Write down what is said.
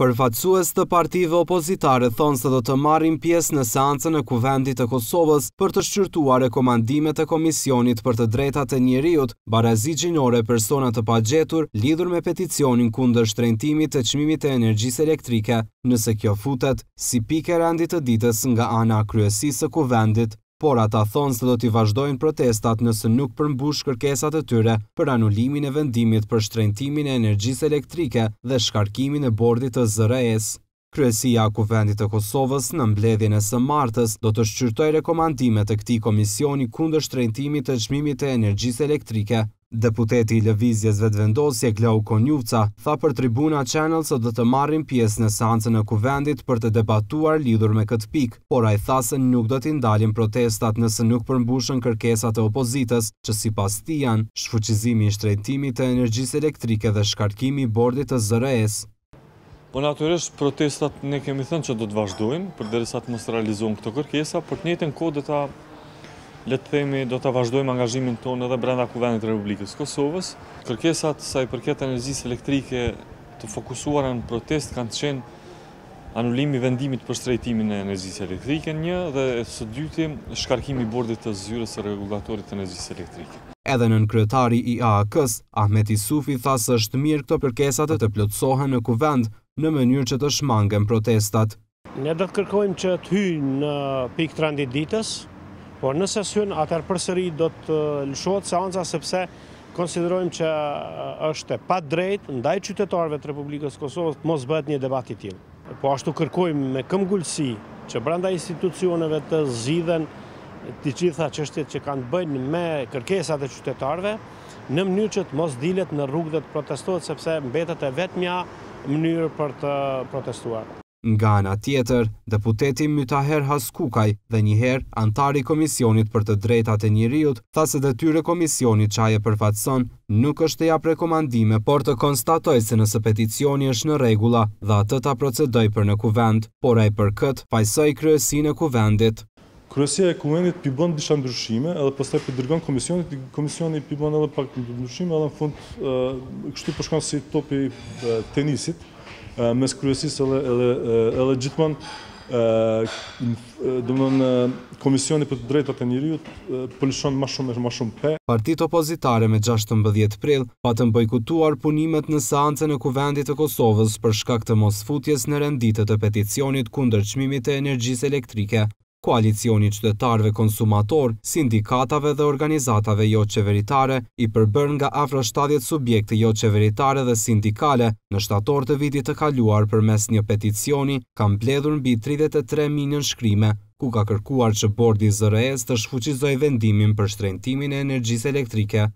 Përfaqësues të partive opozitare thonë se do të marrin pjesë në seancën e kuvendit të Kosovës për të shqyrtuar rekomandimet e Komisionit për të drejtat e njeriut, barazi gjinore personat të pagjetur lidhur me peticionin kundër shtrejntimit të qmimit të energjisë elektrike, nëse kjo futet si pikë e randit të ditës nga ana kryesisë së kuvendit por ata thonë se do t'i vazhdojnë protestat nëse nuk përmbush kërkesat e tyre për anulimin e vendimit për shtrejntimin e energjisë elektrike dhe shkarkimin e bordit të ZRES. Kryesia Kuvendit të Kosovës në mbledhjën e së martës do të shqyrtoj rekomandimet e këti komisioni kundër shtrejntimit të qmimit e energjisë elektrike, Deputeti i Lëvizjes Vetvendosje Klau Konjuvca tha për Tribuna Channel së do të marrin pjesë në seancën e kuvendit për të debatuar lidhur me këtë pikë, por ai tha nuk do të ndalin protestat nëse nuk përmbushën kërkesat e opozitës, që sipas tij janë shfuqizimi i shtrëtimit të energjisë elektrike dhe shkarkimi i bordit të zre Po natyrisht protestat ne kemi thënë se do të për përderisa të mos realizohen këto kërkesa, për të njëjtën kohë do ta le të themi do të vazhdojmë angazhimin tonë edhe brenda kuvendit të Republikës Kosovës. Kërkesat sa i përket energjisë elektrike të fokusuara në protest kanë të qenë anullimi vendimit për shtrejtimin e energjisë elektrike një dhe së dyti shkarkimi bordit të zyrës së rregullatorit të energjisë elektrike. Edhe nën kryetari i aak ës Ahmet Isufi thasë është mirë këto përkesat të plotësohen në kuvend në mënyrë që të shmangen protestat. Ne do të kërkojmë që të hyjnë në pikë transit ditës, Por në sesion, atër përsëri do të lëshohet seansa sepse konsiderojmë që është pa drejt, ndaj qytetarve të Republikës Kosovës, mos bëhet një debat i tjilë. Po ashtu kërkojmë me këmgullësi që branda institucioneve të zhiden të qitha qështet që kanë bëjnë me kërkesat e qytetarve, në mënyrë që të mos dilet në rrugë dhe të protestohet, sepse mbetet e vetë mja mënyrë për të protestuar. Nga ana tjetër, deputeti Mytaher Haskukaj dhe njëher antari Komisionit për të drejtat e njëriut, tha se dhe tyre Komisionit qaje përfatëson nuk është të ja rekomandime, por të konstatoj se nëse peticioni është në regula dhe atë të procedoj për në kuvend, por e për këtë pajsoj kryesin e kuvendit. Kryesia e kuvendit pibon disha ndryshime, edhe përstaj përdirgon Komisionit, Komisioni pibon edhe pak ndryshime, edhe në fund kështu përshkon po si topi tenisit, Eh, mes kryesis edhe eh, gjithmon eh, Komisioni për drejtët e njëriut pëllëshon ma shumë e ma shumë pe. Partit opozitare me 16 prill patën bëjkutuar punimet në seancën e kuvendit e Kosovës për shkak të mosfutjes në renditet e peticionit kundër qmimit e energjis elektrike. Koalicioni qëtëtarve konsumator, sindikatave dhe organizatave jo qeveritare i përbër nga afro 70 subjekte jo qeveritare dhe sindikale në shtator të vitit të kaluar për mes një peticioni kam bledhur nbi 33.000 në shkrime ku ka kërkuar që bordi zërëes të shfuqizoj vendimin për shtrejntimin e energjis elektrike